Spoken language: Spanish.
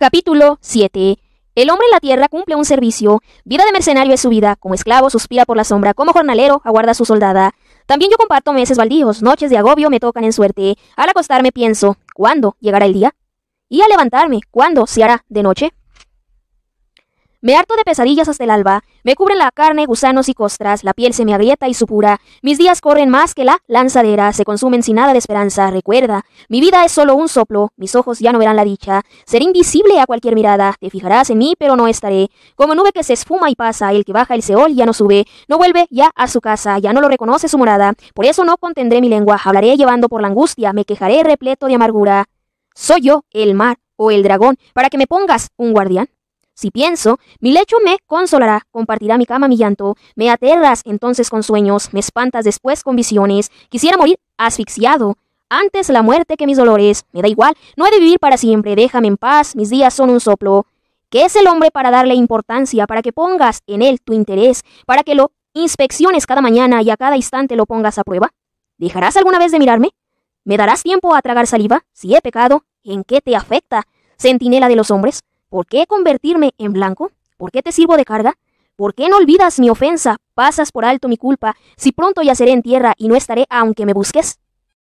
Capítulo 7. El hombre en la tierra cumple un servicio. Vida de mercenario es su vida. Como esclavo suspira por la sombra. Como jornalero aguarda a su soldada. También yo comparto meses baldíos. Noches de agobio me tocan en suerte. Al acostarme pienso, ¿cuándo llegará el día? Y al levantarme, ¿cuándo se hará de noche? Me harto de pesadillas hasta el alba, me cubren la carne, gusanos y costras, la piel se me agrieta y supura, mis días corren más que la lanzadera, se consumen sin nada de esperanza, recuerda, mi vida es solo un soplo, mis ojos ya no verán la dicha, seré invisible a cualquier mirada, te fijarás en mí pero no estaré, como nube que se esfuma y pasa, el que baja el Seol ya no sube, no vuelve ya a su casa, ya no lo reconoce su morada, por eso no contendré mi lengua, hablaré llevando por la angustia, me quejaré repleto de amargura. Soy yo, el mar o el dragón, para que me pongas un guardián. Si pienso, mi lecho me consolará, compartirá mi cama mi llanto, me aterras entonces con sueños, me espantas después con visiones, quisiera morir asfixiado. Antes la muerte que mis dolores, me da igual, no he de vivir para siempre, déjame en paz, mis días son un soplo. ¿Qué es el hombre para darle importancia, para que pongas en él tu interés, para que lo inspecciones cada mañana y a cada instante lo pongas a prueba? ¿Dejarás alguna vez de mirarme? ¿Me darás tiempo a tragar saliva? Si he pecado, ¿en qué te afecta, centinela de los hombres? ¿Por qué convertirme en blanco? ¿Por qué te sirvo de carga? ¿Por qué no olvidas mi ofensa? Pasas por alto mi culpa, si pronto ya seré en tierra y no estaré aunque me busques.